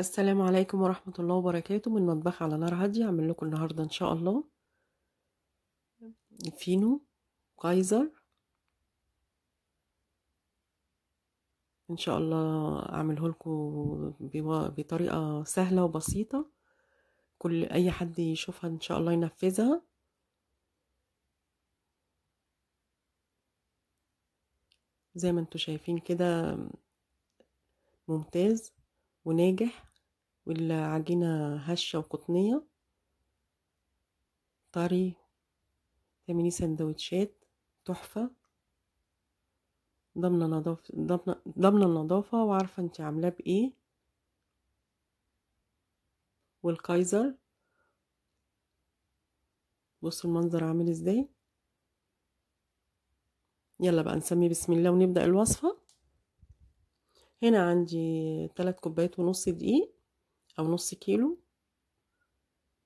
السلام عليكم ورحمة الله وبركاته من مطبخ على نار هادية هعمل لكم النهاردة إن شاء الله فينو كايزر إن شاء الله أعمله لكم بطريقة سهلة وبسيطة كل أي حد يشوفها إن شاء الله ينفذها زي ما انتم شايفين كده ممتاز وناجح والعجينة هشة وقطنية طري تعملي سندوتشات تحفة ضامنة نظافة ضمن النظافة وعارفة انت عاملاه بايه والكايزر بصوا المنظر عامل ازاي يلا بقى نسمي بسم الله ونبدأ الوصفة هنا عندي ثلاث كوبايات ونص دقيق او نص كيلو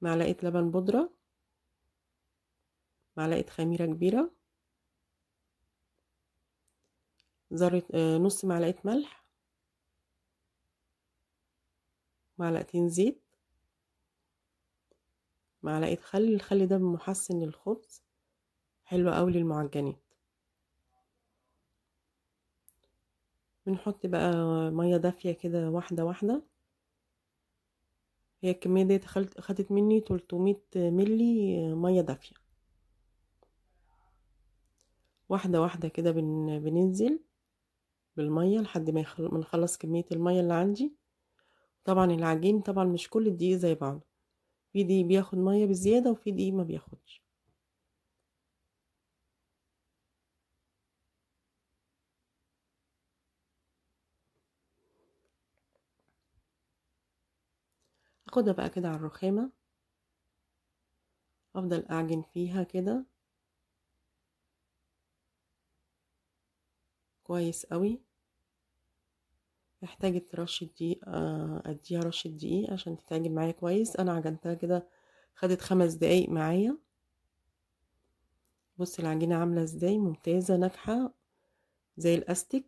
معلقه لبن بودره معلقه خميره كبيره ذره آه، نص معلقه ملح معلقتين زيت معلقه خل الخل ده محسن للخبز حلو قوي للمعجنات بنحط بقى ميه دافيه كده واحده واحده هي الكميه ديت خدت مني 300 ملي ميه دافيه واحده واحده كده بن بننزل بالميه لحد ما نخلص كميه الميه اللي عندي طبعا العجين طبعا مش كل الدقيق زي بعضه في دقيق بياخد ميه بزياده وفي دقيق ما بياخدش هاخدها بقى كده على الرخامة افضل اعجن فيها كده كويس قوي محتاجة رشة دقيق آه، اديها رشة دقيق عشان تتعجن معايا كويس انا عجنتها كده خدت خمس دقايق معايا بص العجينة عاملة ازاي ممتازة ناجحة زي الاستك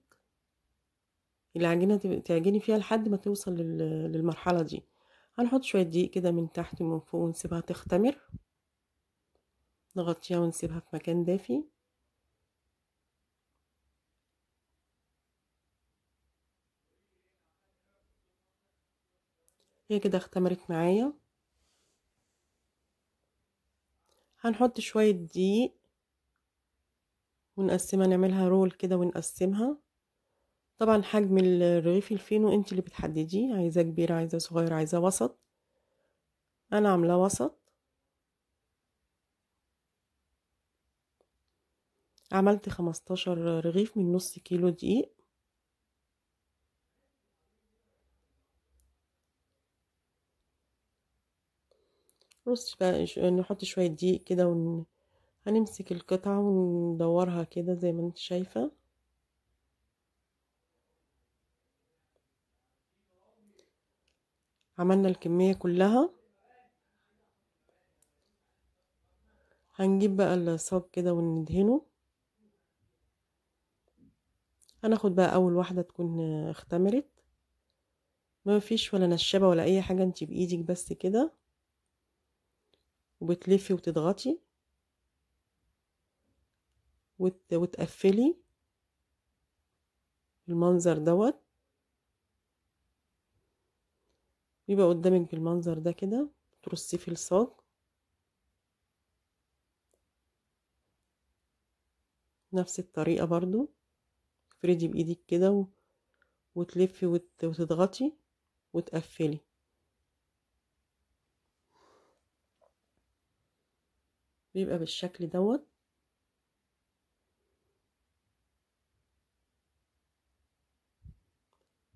العجينة تعجني فيها لحد ما توصل للمرحلة دي هنحط شوية دقيق كده من تحت ومن فوق ونسيبها تختمر نغطيها ونسيبها في مكان دافي هي كده اختمرت معايا هنحط شوية دقيق ونقسمها نعملها رول كده ونقسمها طبعا حجم الرغيف الفينو انت اللي بتحدديه عايزاه كبير عايزاه صغير عايزاه وسط انا عاملة وسط عملت خمستاشر رغيف من نص كيلو دقيق رص بقى نحط شوية دقيق كده ون... هنمسك القطعة وندورها كده زي ما انت شايفة عملنا الكمية كلها هنجيب بقى الصاج كده وندهنه هناخد بقى اول واحدة تكون اختمرت ما فيش ولا نشابة ولا اي حاجة انت بايدك بس كده وبتلفي وتضغطي وت... وتقفلي المنظر دوت يبقى قدامك بالمنظر ده كده ترصيه في الصاج نفس الطريقة برضو تفردي بايدك كده و... وتلفي وت... وتضغطي وتقفلي بيبقى بالشكل دوت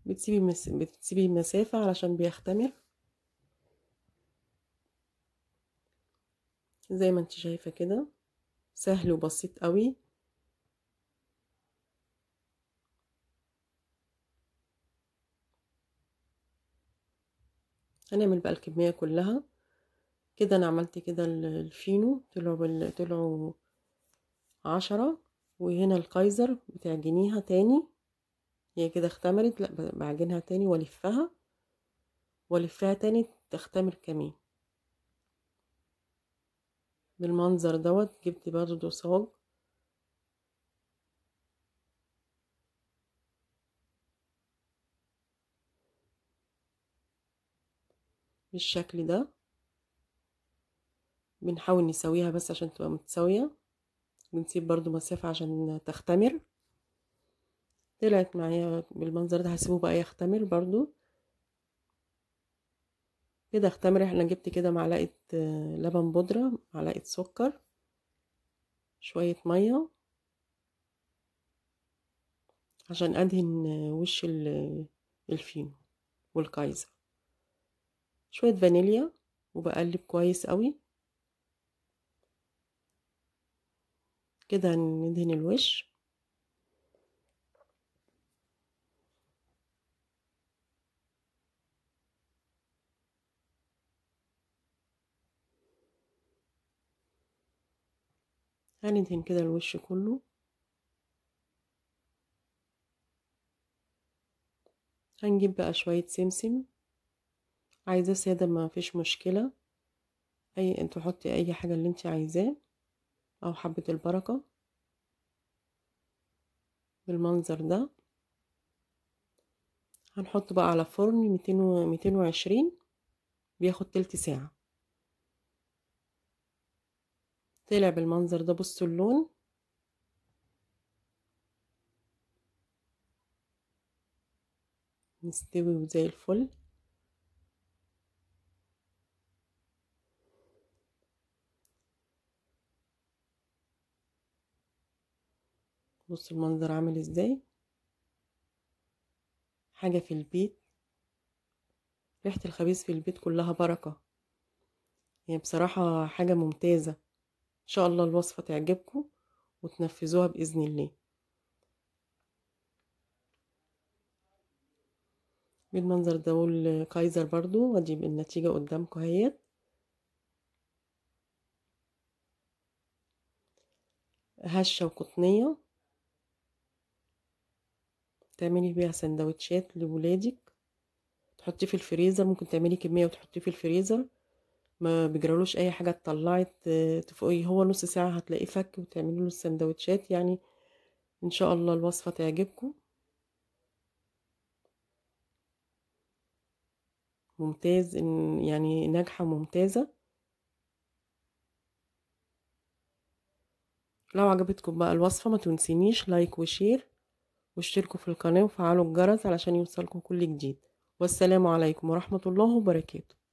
بتسيبي مس... بتسيبي مسافة علشان بيختمر زي ما انت شايفة كده سهل وبسيط قوي هنعمل بقى الكمية كلها كده انا عملت كده الفينو طلعوا بال... طلعوا عشرة وهنا الكايزر بتعجنيها تاني هي كده اختمرت لا بعجنها تاني والفها والفها تاني تختمر كمان بالمنظر دوت جبت برضو صاج بالشكل ده بنحاول نسويها بس عشان تبقى متساوية بنسيب برضو مسافة عشان تختمر طلعت ايه معايا بالمنظر ده هسيبه بقى يختمر برضو كده ايه اختمر احنا جبت كده معلقة آه، لبن بودرة معلقة سكر شوية مية عشان ادهن آه، وش آه، الفينو والكايزر شوية فانيليا وبقلب كويس قوي كده ندهن الوش هندهن كده الوش كله هنجيب بقى شوية سمسم عايزاه سادة ما فيش مشكلة اي انت حطي اي حاجة اللي انت عايزاه او حبة البركة بالمنظر ده هنحط بقى على فرن ميتين وعشرين بياخد تلت ساعة طلع بالمنظر ده بصوا اللون مستوي وزي الفل بصوا المنظر عامل ازاي حاجة في البيت ريحة الخبيز في البيت كلها بركة هي يعني بصراحة حاجة ممتازة ان شاء الله الوصفة تعجبكم وتنفذوها بإذن الله بالمنظر ده والكايزر برضو واجيب النتيجة قدامكم اهيت هشة وقطنية تعملي بيها سندوتشات لولادك تحطيه في الفريزر ممكن تعملي كمية وتحطيه في الفريزر ما بيجرالوش اي حاجه اتطلعت تفوقي هو نص ساعه هتلاقيه فك وتعملوا له السندوتشات يعني ان شاء الله الوصفه تعجبكم ممتاز يعني ناجحه ممتازه لو عجبتكم بقى الوصفه ما تنسينيش لايك وشير واشتركوا في القناه وفعلوا الجرس علشان يوصلكم كل جديد والسلام عليكم ورحمه الله وبركاته